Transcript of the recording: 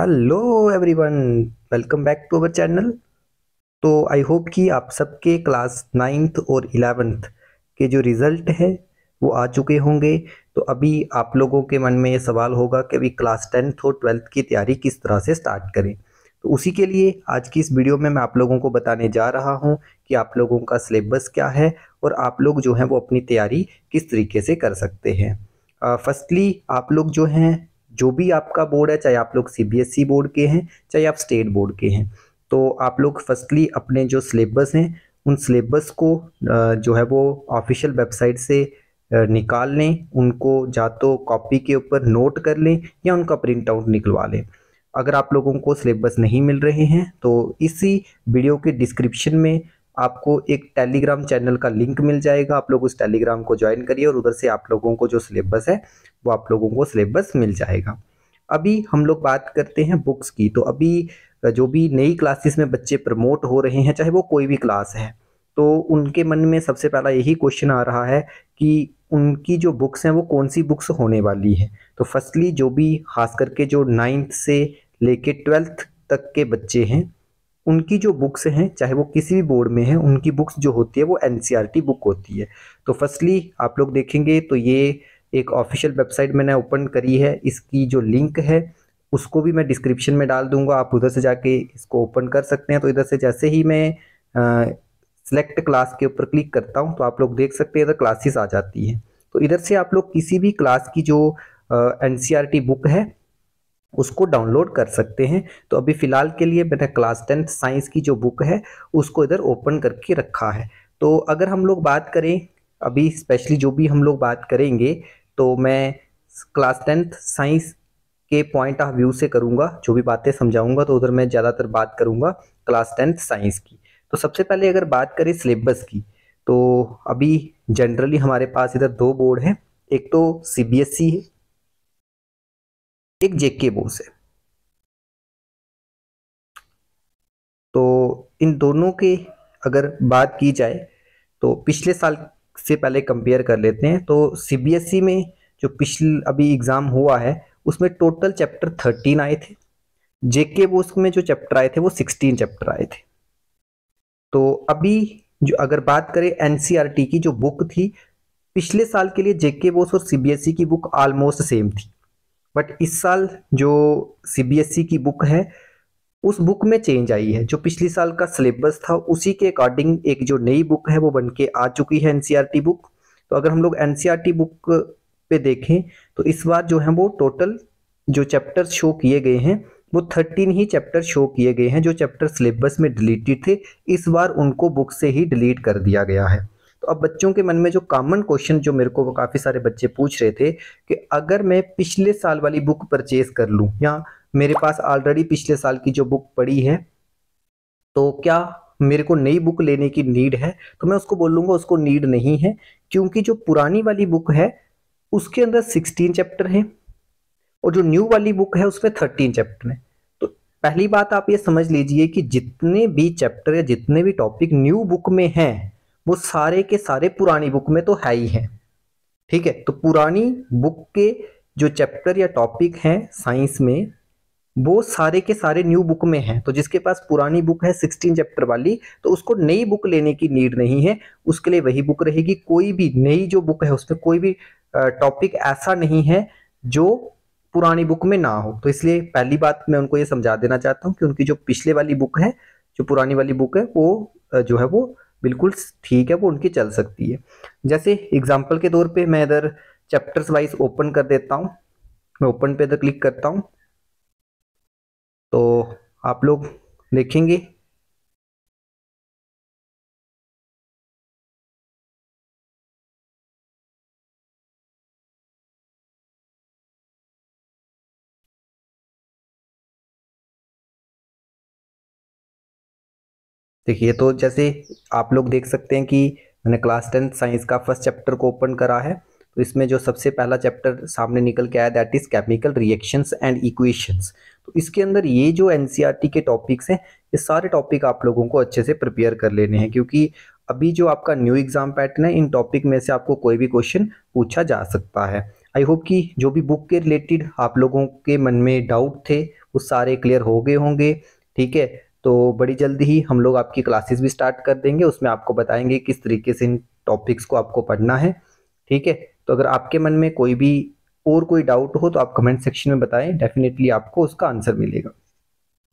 hello everyone welcome back to our channel तो I hope कि आप सबके क्लास नाइन्थ और इलेवेंथ के जो रिज़ल्ट है वो आ चुके होंगे तो अभी आप लोगों के मन में ये सवाल होगा कि अभी क्लास टेंथ और ट्वेल्थ की तैयारी किस तरह से स्टार्ट करें तो उसी के लिए आज की इस वीडियो में मैं आप लोगों को बताने जा रहा हूँ कि आप लोगों का सिलेबस क्या है और आप लोग जो हैं वो अपनी तैयारी किस तरीके से कर सकते हैं फर्स्टली uh, आप लोग जो हैं जो भी आपका बोर्ड है चाहे आप लोग सीबीएसई बोर्ड e के हैं चाहे आप स्टेट बोर्ड के हैं तो आप लोग फर्स्टली अपने जो सिलेबस हैं उन सिलेबस को जो है वो ऑफिशियल वेबसाइट से निकाल लें उनको या तो कॉपी के ऊपर नोट कर लें या उनका प्रिंट आउट निकलवा लें अगर आप लोगों को सिलेबस नहीं मिल रहे हैं तो इसी वीडियो के डिस्क्रिप्शन में आपको एक टेलीग्राम चैनल का लिंक मिल जाएगा आप लोग उस टेलीग्राम को ज्वाइन करिए और उधर से आप लोगों को जो सिलेबस है वो आप लोगों को सिलेबस मिल जाएगा अभी हम लोग बात करते हैं बुक्स की तो अभी जो भी नई क्लासेस में बच्चे प्रमोट हो रहे हैं चाहे वो कोई भी क्लास है तो उनके मन में सबसे पहला यही क्वेश्चन आ रहा है कि उनकी जो बुक्स हैं वो कौन सी बुक्स होने वाली हैं तो फर्स्टली जो भी खास करके जो नाइन्थ से लेके ट्वेल्थ तक के बच्चे हैं उनकी जो बुक्स हैं चाहे वो किसी भी बोर्ड में है उनकी बुक्स जो होती है वो एन e बुक होती है तो फर्स्टली आप लोग देखेंगे तो ये एक ऑफिशियल वेबसाइट मैंने ओपन करी है इसकी जो लिंक है उसको भी मैं डिस्क्रिप्शन में डाल दूंगा आप उधर से जाके इसको ओपन कर सकते हैं तो इधर से जैसे ही मैं सेलेक्ट क्लास के ऊपर क्लिक करता हूँ तो आप लोग देख सकते हैं इधर क्लासेस आ जाती हैं तो इधर से आप लोग किसी भी क्लास की जो एन बुक e है उसको डाउनलोड कर सकते हैं तो अभी फ़िलहाल के लिए मैंने क्लास टेंथ साइंस की जो बुक है उसको इधर ओपन करके रखा है तो अगर हम लोग बात करें अभी स्पेशली जो भी हम लोग बात करेंगे तो मैं क्लास टेंथ साइंस के पॉइंट ऑफ व्यू से करूँगा जो भी बातें समझाऊँगा तो उधर मैं ज़्यादातर बात करूँगा क्लास टेंथ साइंस की तो सबसे पहले अगर बात करें सिलेबस की तो अभी जनरली हमारे पास इधर दो बोर्ड हैं एक तो सी बी एस है एक जेके बोस है तो इन दोनों के अगर बात की जाए तो पिछले साल से पहले कंपेयर कर लेते हैं तो सीबीएसई e में जो पिछले अभी एग्ज़ाम हुआ है उसमें टोटल चैप्टर थर्टीन आए थे जेके बोस में जो चैप्टर आए थे वो सिक्सटीन चैप्टर आए थे तो अभी जो अगर बात करें एनसीईआरटी e की जो बुक थी पिछले साल के लिए जेके बोस और सीबीएसई e की बुक ऑलमोस्ट सेम थी बट इस साल जो सीबीएसई e की बुक है उस बुक में चेंज आई है जो पिछले साल का सिलेबस था उसी के अकॉर्डिंग एक जो नई बुक है वो बन के आ चुकी है एनसीईआरटी बुक e तो अगर हम लोग एनसीईआरटी बुक e पे देखें तो इस बार जो है वो टोटल जो चैप्टर शो किए गए हैं वो थर्टीन ही चैप्टर शो किए गए हैं जो चैप्टर सिलेबस में डिलीटेड थे इस बार उनको बुक से ही डिलीट कर दिया गया है तो अब बच्चों के मन में जो कॉमन क्वेश्चन जो मेरे को काफ़ी सारे बच्चे पूछ रहे थे कि अगर मैं पिछले साल वाली बुक परचेज कर लूँ या मेरे पास ऑलरेडी पिछले साल की जो बुक पड़ी है तो क्या मेरे को नई बुक लेने की नीड है तो मैं उसको लूंगा उसको नीड नहीं है क्योंकि जो पुरानी वाली बुक है उसके अंदर सिक्सटीन चैप्टर है और जो न्यू वाली बुक है उसमें थर्टीन चैप्टर है तो पहली बात आप ये समझ लीजिए कि जितने भी चैप्टर या जितने भी टॉपिक न्यू बुक में हैं वो सारे के सारे पुरानी बुक में तो है ही है ठीक है तो पुरानी बुक के जो चैप्टर या टॉपिक हैं साइंस में वो सारे के सारे न्यू बुक में हैं तो जिसके पास पुरानी बुक है सिक्सटीन चैप्टर वाली तो उसको नई बुक लेने की नीड नहीं है उसके लिए वही बुक रहेगी कोई भी नई जो बुक है उसमें कोई भी टॉपिक ऐसा नहीं है जो पुरानी बुक में ना हो तो इसलिए पहली बात मैं उनको ये समझा देना चाहता हूँ कि उनकी जो पिछले वाली बुक है जो पुरानी वाली बुक है वो जो है वो बिल्कुल ठीक है वो उनकी चल सकती है जैसे एग्जाम्पल के तौर पर मैं इधर चैप्टर्स वाइज ओपन कर देता हूँ मैं ओपन पे इधर क्लिक करता हूँ तो आप लोग देखेंगे देखिए तो जैसे आप लोग देख सकते हैं कि मैंने क्लास टेंथ साइंस का फर्स्ट चैप्टर को ओपन करा है तो इसमें जो सबसे पहला चैप्टर सामने निकल के आया that is chemical reactions and equations तो इसके अंदर ये जो एन e के टॉपिक्स हैं ये सारे टॉपिक आप लोगों को अच्छे से प्रिपेयर कर लेने हैं क्योंकि अभी जो आपका न्यू एग्ज़ाम पैटर्न है इन टॉपिक में से आपको कोई भी क्वेश्चन पूछा जा सकता है आई होप कि जो भी बुक के रिलेटेड आप लोगों के मन में डाउट थे वो सारे क्लियर हो गए होंगे ठीक है तो बड़ी जल्दी ही हम लोग आपकी क्लासेस भी स्टार्ट कर देंगे उसमें आपको बताएंगे किस तरीके से इन टॉपिक्स को आपको पढ़ना है ठीक है तो अगर आपके मन में कोई भी और कोई डाउट हो तो आप कमेंट सेक्शन में बताएं डेफिनेटली आपको उसका आंसर मिलेगा